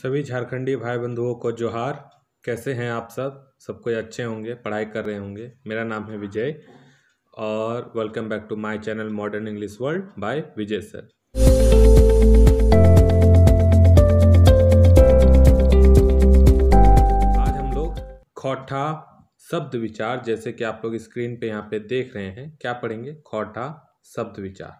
सभी झारखंडी भाई बंधुओं को जोहार कैसे हैं आप सब सब कोई अच्छे होंगे पढ़ाई कर रहे होंगे मेरा नाम है विजय और welcome back to my channel modern English world by Vijay sir आज हम लोग खौठा शब्द विचार जैसे कि आप लोग स्क्रीन पे यहाँ पे देख रहे हैं क्या पढ़ेंगे खोटा शब्द विचार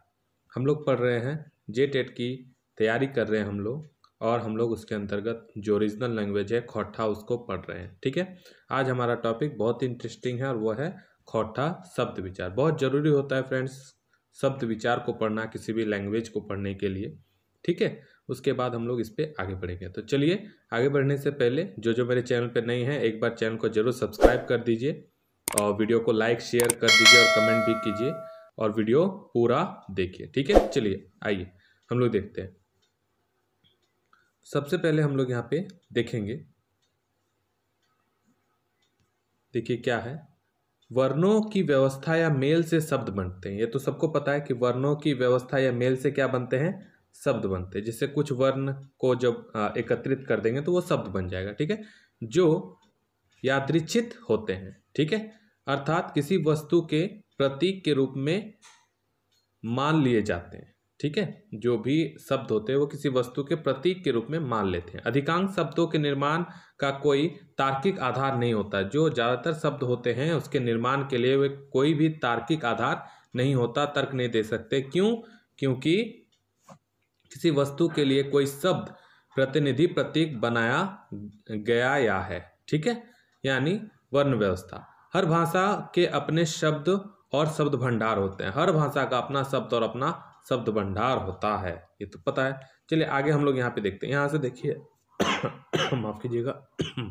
हम लोग पढ़ रहे हैं जे टेट की तैयारी कर रहे हैं हम लोग और हम लोग उसके अंतर्गत जो रीजनल लैंग्वेज है खोटा उसको पढ़ रहे हैं ठीक है आज हमारा टॉपिक बहुत इंटरेस्टिंग है और वो है खोटा शब्द विचार बहुत ज़रूरी होता है फ्रेंड्स शब्द विचार को पढ़ना किसी भी लैंग्वेज को पढ़ने के लिए ठीक है उसके बाद हम लोग इस पर आगे बढ़ेंगे तो चलिए आगे बढ़ने से पहले जो जो मेरे चैनल पर नहीं है एक बार चैनल को जरूर सब्सक्राइब कर दीजिए और वीडियो को लाइक शेयर कर दीजिए और कमेंट भी कीजिए और वीडियो पूरा देखिए ठीक है चलिए आइए हम लोग देखते हैं सबसे पहले हम लोग यहाँ पे देखेंगे देखिए क्या है वर्णों की व्यवस्था या मेल से शब्द बनते हैं ये तो सबको पता है कि वर्णों की व्यवस्था या मेल से क्या बनते हैं शब्द बनते हैं जिससे कुछ वर्ण को जब एकत्रित कर देंगे तो वो शब्द बन जाएगा ठीक है जो यादृचित होते हैं ठीक है अर्थात किसी वस्तु के प्रतीक के रूप में मान लिए जाते हैं ठीक है जो भी शब्द होते हैं वो किसी वस्तु के प्रतीक के रूप में मान लेते हैं अधिकांश शब्दों के निर्माण का कोई तार्किक आधार नहीं होता जो ज़्यादातर शब्द होते हैं उसके निर्माण के लिए वे कोई भी तार्किक आधार नहीं होता तर्क नहीं दे सकते क्यों क्योंकि किसी वस्तु के लिए कोई शब्द प्रतिनिधि प्रतीक बनाया गया या है ठीक है यानी वर्ण व्यवस्था हर भाषा के अपने शब्द और शब्द भंडार होते हैं हर भाषा का अपना शब्द और अपना शब्द भंडार होता है ये तो पता है चलिए आगे हम लोग यहाँ पे देखते हैं यहाँ से देखिए माफ कीजिएगा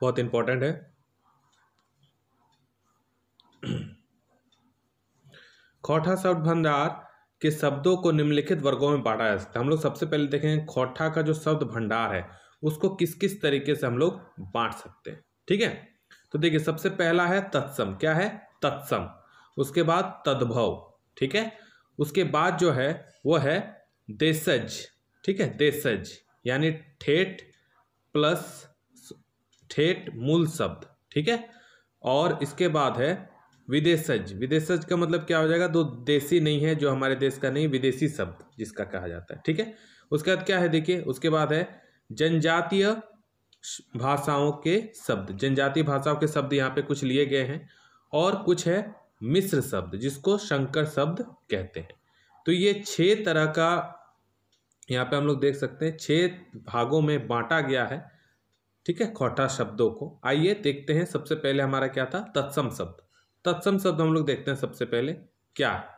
बहुत इंपॉर्टेंट है खोठा शब्द भंडार के शब्दों को निम्नलिखित वर्गों में बांटा जा सकता है हम लोग सबसे पहले देखेंगे खोठा का जो शब्द भंडार है उसको किस किस तरीके से हम लोग बांट सकते हैं ठीक है तो देखिए सबसे पहला है तत्सम क्या है तत्सम उसके बाद तद्भव ठीक है उसके बाद जो है वो है देसज ठीक है देसज यानी ठेठ प्लस ठेठ मूल शब्द ठीक है और इसके बाद है विदेशज विदेशज का मतलब क्या हो जाएगा दो देसी नहीं है जो हमारे देश का नहीं विदेशी शब्द जिसका कहा जाता है ठीक है उसके बाद क्या है देखिए उसके बाद है जनजातीय भाषाओं के शब्द जनजातीय भाषाओं के शब्द यहाँ पे कुछ लिए गए हैं और कुछ है मिश्र शब्द जिसको शंकर शब्द कहते हैं तो ये छह तरह का यहाँ पे हम लोग देख सकते हैं छः भागों में बांटा गया है ठीक है खोटा शब्दों को आइए देखते हैं सबसे पहले हमारा क्या था तत्सम शब्द तत्सम शब्द हम लोग देखते हैं सबसे पहले क्या है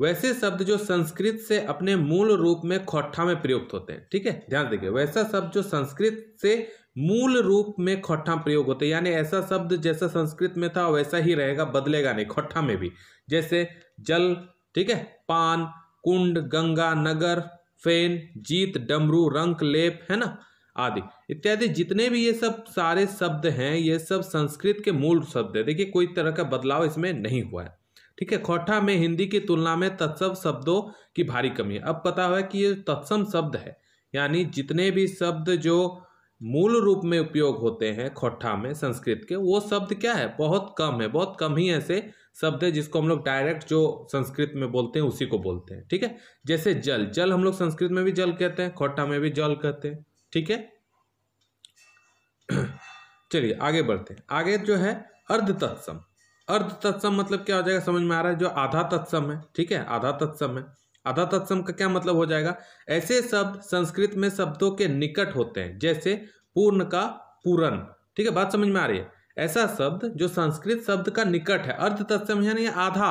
वैसे शब्द जो संस्कृत से अपने मूल रूप में खोट्ठा में प्रयुक्त होते हैं ठीक है ध्यान देखिए वैसा शब्द जो संस्कृत से मूल रूप में खोट्ठा प्रयोग होते हैं यानी ऐसा शब्द जैसा संस्कृत में था वैसा ही रहेगा बदलेगा नहीं खोट्ठा में भी जैसे जल ठीक है पान कुंड गंगा नगर फेन जीत डमरू रंक लेप है ना आदि इत्यादि जितने भी ये सब सारे शब्द हैं ये सब संस्कृत के मूल शब्द है देखिए कोई तरह का बदलाव इसमें नहीं हुआ है ठीक है खोटा में हिंदी की तुलना में तत्सम शब्दों की भारी कमी है अब पता हुआ कि ये तत्सम शब्द है यानी जितने भी शब्द जो मूल रूप में उपयोग होते हैं खोटा में संस्कृत के वो शब्द क्या है बहुत कम है बहुत कम ही ऐसे शब्द है जिसको हम लोग डायरेक्ट जो संस्कृत में बोलते हैं उसी को बोलते हैं ठीक है जैसे जल जल हम लोग संस्कृत में भी जल कहते हैं खोटा में भी जल कहते हैं ठीक है चलिए आगे बढ़ते हैं आगे जो है अर्ध तत्सम अर्ध तत्सम मतलब क्या हो जाएगा समझ में आ रहा है जो आधा तत्सम है ठीक है आधा तत्सम है आधा तत्सम का क्या मतलब हो जाएगा ऐसे शब्द संस्कृत में शब्दों के निकट होते हैं जैसे पूर्ण का पूरन ठीक है बात समझ में आ रही है ऐसा शब्द जो संस्कृत शब्द का निकट है अर्ध तत्सम यानी आधा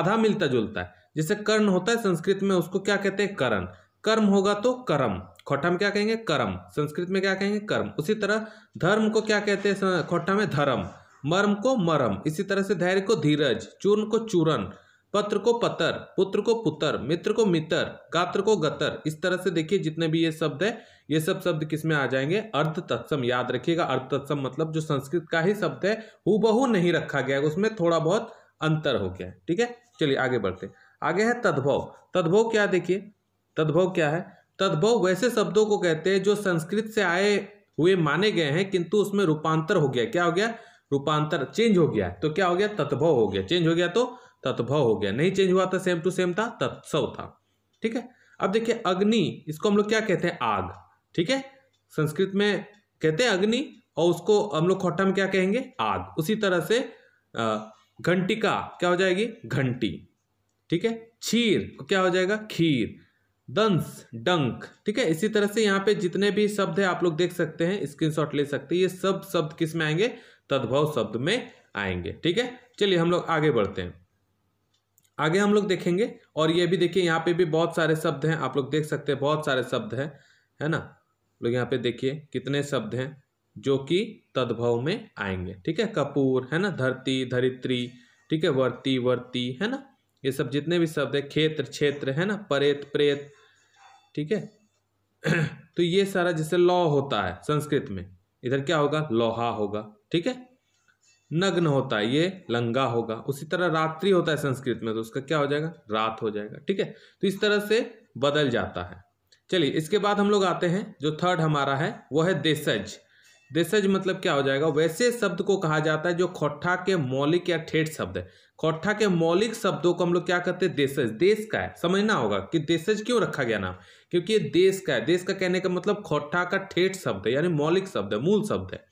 आधा मिलता जुलता है जैसे कर्ण होता है संस्कृत में उसको क्या कहते हैं करण कर्म होगा तो कर्म खोटा में क्या कहेंगे कर्म संस्कृत में क्या कहेंगे कर्म उसी तरह धर्म को क्या कहते हैं खोटा में धर्म मर्म को मरम इसी तरह से धैर्य को धीरज चूर्ण को चूरन पत्र को पतर पुत्र को पुत्र मित्र को मित्र गात्र को गतर इस तरह से देखिए जितने भी ये शब्द है ये सब शब्द किसमें आ जाएंगे अर्ध तत्सम याद रखिएगा अर्ध तत्सम मतलब जो संस्कृत का ही शब्द है हु नहीं रखा गया है उसमें थोड़ा बहुत अंतर हो गया है ठीक है चलिए आगे बढ़ते आगे है तद्भव तद्भव क्या देखिए तद्भव क्या है तद्भव वैसे शब्दों को कहते हैं जो संस्कृत से आए हुए माने गए हैं किंतु उसमें रूपांतर हो गया क्या हो गया रूपांतर चेंज हो गया तो क्या हो गया तत्भव हो गया चेंज हो गया तो तत्भव हो गया नहीं चेंज हुआ था सेम टू सेम था तत्सव था ठीक है अब देखिए अग्नि इसको हम लोग क्या कहते हैं आग ठीक है संस्कृत में कहते हैं अग्नि और उसको हम लोग खोटा में क्या कहेंगे आग उसी तरह से घंटिका क्या हो जाएगी घंटी ठीक है छीर क्या हो जाएगा खीर दंस डंक ठीक है इसी तरह से यहाँ पे जितने भी शब्द है आप लोग देख सकते हैं स्क्रीनशॉट ले सकते हैं ये सब शब्द किस में आएंगे तद्भव शब्द में आएंगे ठीक है चलिए हम लोग आगे बढ़ते हैं आगे हम लोग देखेंगे और ये भी देखिए यहाँ पे भी बहुत सारे शब्द हैं आप लोग देख सकते हैं बहुत सारे शब्द हैं है ना लोग यहाँ पे देखिए कितने शब्द हैं जो कि तद्भव में आएंगे ठीक है कपूर है ना धरती धरित्री ठीक है वर्ती वर्ती है ना ये सब जितने भी शब्द है क्षेत्र क्षेत्र है ना परेत प्रेत ठीक है तो ये सारा जैसे लॉ होता है संस्कृत में इधर क्या होगा लोहा होगा ठीक है नग्न होता है ये लंगा होगा उसी तरह रात्रि होता है संस्कृत में तो उसका क्या हो जाएगा रात हो जाएगा ठीक है तो इस तरह से बदल जाता है चलिए इसके बाद हम लोग आते हैं जो थर्ड हमारा है वो है देसज देसज मतलब क्या हो जाएगा वैसे शब्द को कहा जाता है जो खोठा के मौलिक या ठेठ शब्द है खोठा के मौलिक शब्दों को हम लोग क्या कहते हैं देशज देश का है समझना होगा कि देशज क्यों रखा गया नाम क्योंकि ये देश का है देश का कहने का मतलब खोठा का ठेठ शब्द है यानी मौलिक शब्द है मूल शब्द है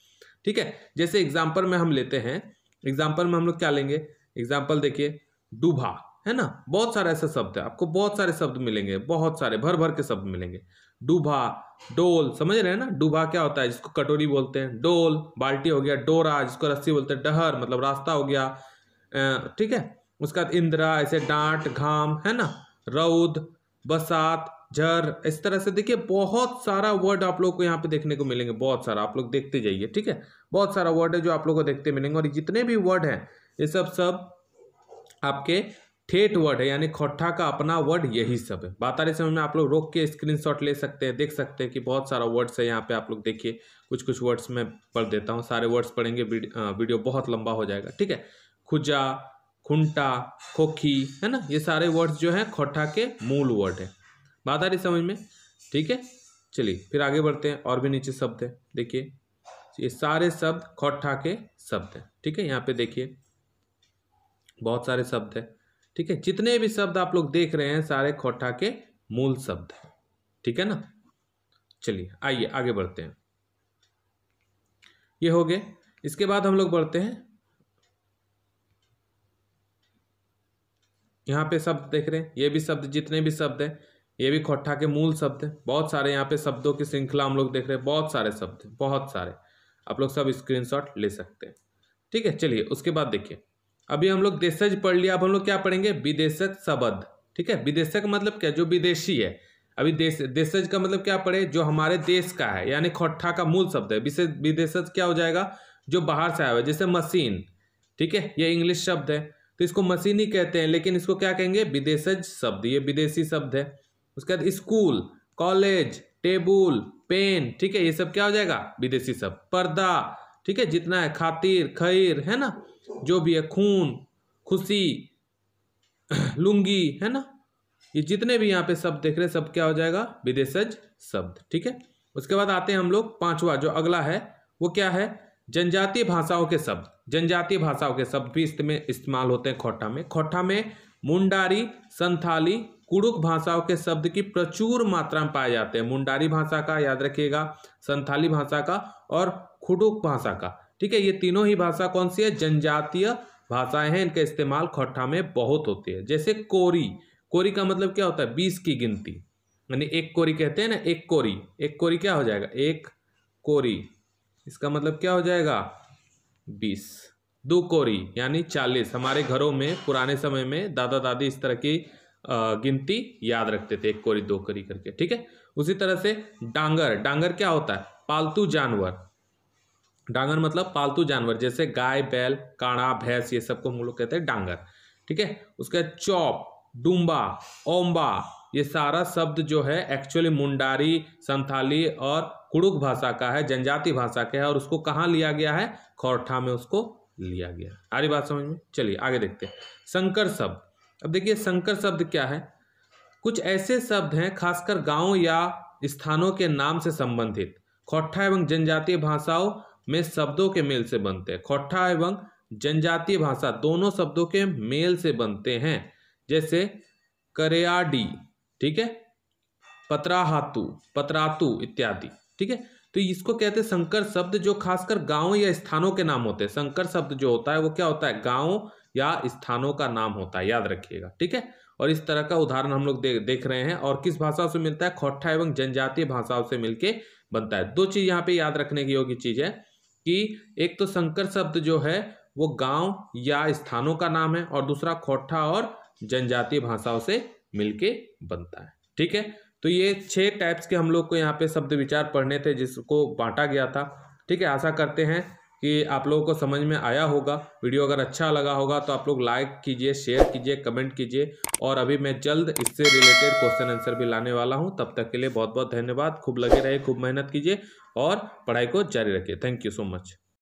ठीक है जैसे एग्जाम्पल में हम लेते हैं एग्जाम्पल में हम लोग क्या लेंगे एग्जाम्पल देखिए डूभा है ना बहुत सारे ऐसे शब्द है आपको बहुत सारे शब्द मिलेंगे बहुत सारे भर भर के शब्द मिलेंगे डूभा डोल समझ रहे हैं ना डूबा क्या होता है जिसको कटोरी बोलते हैं डोल बाल्टी हो गया डोरा जिसको रस्सी बोलते हैं डहर मतलब रास्ता हो गया ठीक है उसके बाद इंदिरा ऐसे डांट घाम है ना रौद बसात जर इस तरह से देखिए बहुत सारा वर्ड आप लोग को यहाँ पे देखने को मिलेंगे बहुत सारा आप लोग देखते जाइए ठीक है बहुत सारा वर्ड है जो आप लोग को देखते मिलेंगे और जितने भी वर्ड हैं ये सब सब आपके ठेठ वर्ड है यानी खोट्ठा का अपना वर्ड यही सब है बात आ रही समय में आप लोग रोक के स्क्रीन ले सकते हैं देख सकते हैं कि बहुत सारा वर्ड्स है यहाँ पे आप लोग देखिए कुछ कुछ वर्ड्स मैं पढ़ देता हूँ सारे वर्ड्स पढ़ेंगे वीडियो बहुत लंबा हो जाएगा ठीक है खुजा खुंटा खोखी है ना ये सारे वर्ड्स जो हैं खोटा के मूल वर्ड है बात आ रही समझ में ठीक है चलिए फिर आगे बढ़ते हैं और भी नीचे शब्द है देखिए ये सारे शब्द खौठा के शब्द हैं ठीक है यहाँ पे देखिए बहुत सारे शब्द है ठीक है जितने भी शब्द आप लोग देख रहे हैं सारे खौटा के मूल शब्द हैं ठीक है ना चलिए आइए आगे बढ़ते हैं ये हो गए इसके बाद हम लोग बढ़ते हैं यहाँ पे शब्द देख रहे हैं ये भी शब्द जितने भी शब्द हैं ये भी खोट्ठा के मूल शब्द है बहुत सारे यहाँ पे शब्दों की श्रृंखला हम लोग देख रहे हैं बहुत सारे शब्द बहुत सारे आप लोग सब स्क्रीनशॉट ले सकते हैं ठीक है चलिए उसके बाद देखिए अभी हम लोग देशज पढ़ लिया अब हम लोग क्या पढ़ेंगे विदेशक शब्द ठीक है विदेशक मतलब क्या जो विदेशी है अभी देश देशज का मतलब क्या पढ़े जो हमारे देश का है यानी खोट्ठा का मूल शब्द है विदेशज क्या हो जाएगा जो बाहर से आया हुआ है जैसे मशीन ठीक है ये इंग्लिश शब्द है तो इसको मशीन ही कहते हैं लेकिन इसको क्या कहेंगे विदेशज शब्द ये विदेशी शब्द है उसके बाद स्कूल कॉलेज टेबुल पेन ठीक है ये सब क्या हो जाएगा विदेशी शब्द पर्दा ठीक है जितना है खातिर खैर है ना जो भी है खून खुशी लुंगी है ना ये जितने भी यहाँ पे शब्द देख रहे हैं सब क्या हो जाएगा विदेशज शब्द ठीक है उसके बाद आते हैं हम लोग पांचवा जो अगला है वो क्या है जनजातीय भाषाओं के शब्द जनजातीय भाषाओं के शब्द भी इसमें इस्तेमाल होते हैं खोटा में खोटा में मुंडारी संथाली कुड़ुक भाषाओं के शब्द की प्रचुर मात्रा में पाए जाते हैं मुंडारी भाषा का याद रखिएगा संथाली भाषा का और खुडुक भाषा का ठीक है ये तीनों ही भाषा कौन सी है जनजातीय भाषाएं हैं इनका इस्तेमाल खट्ठा में बहुत होती है जैसे कोरी कोरी का मतलब क्या होता है बीस की गिनती यानी एक कोरी कहते हैं ना एक कोरी एक कोरी क्या हो जाएगा एक कोरी इसका मतलब क्या हो जाएगा बीस दो कोरी यानी चालीस हमारे घरों में पुराने समय में दादा दादी इस तरह की गिनती याद रखते थे एक कोरी दो करी करके ठीक है उसी तरह से डांगर डांगर क्या होता है पालतू जानवर डांगर मतलब पालतू जानवर जैसे गाय बैल काड़ा भैंस ये सबको हम लोग कहते हैं डांगर ठीक है उसके चौप डूम्बा ओम्बा ये सारा शब्द जो है एक्चुअली मुंडारी संथाली और कुड़ुक भाषा का है जनजाति भाषा का है और उसको कहाँ लिया गया है खौरठा में उसको लिया गया आ रही बात समझ में चलिए आगे देखते हैं संकर शब्द अब देखिए संकर शब्द क्या है कुछ ऐसे शब्द हैं खासकर गांव या स्थानों के नाम से संबंधित खोट्ठा एवं जनजातीय भाषाओं में शब्दों के मेल से बनते हैं खोट्ठा एवं जनजातीय भाषा दोनों शब्दों के मेल से बनते हैं जैसे करेआडी ठीक है पतराहातु पतरातु इत्यादि ठीक है तो इसको कहते हैं संकर शब्द जो खासकर गांव या स्थानों के नाम होते हैं संकर शब्द जो होता है वो क्या होता है गांव या स्थानों का नाम होता है याद रखिएगा ठीक है और इस तरह का उदाहरण हम लोग दे, देख रहे हैं और किस भाषाओं से मिलता है खोटा एवं जनजातीय भाषाओं से मिलके बनता है दो चीज यहाँ पे याद रखने की योग्य चीज है कि एक तो संकर शब्द जो है वो गांव या स्थानों का नाम है और दूसरा खोटा और जनजातीय भाषाओं से मिलके बनता है ठीक है तो ये छह टाइप्स के हम लोग को यहाँ पे शब्द विचार पढ़ने थे जिसको बांटा गया था ठीक है आशा करते हैं कि आप लोगों को समझ में आया होगा वीडियो अगर अच्छा लगा होगा तो आप लोग लाइक कीजिए शेयर कीजिए कमेंट कीजिए और अभी मैं जल्द इससे रिलेटेड क्वेश्चन आंसर भी लाने वाला हूँ तब तक के लिए बहुत बहुत धन्यवाद खूब लगे रहे खूब मेहनत कीजिए और पढ़ाई को जारी रखिए थैंक यू सो मच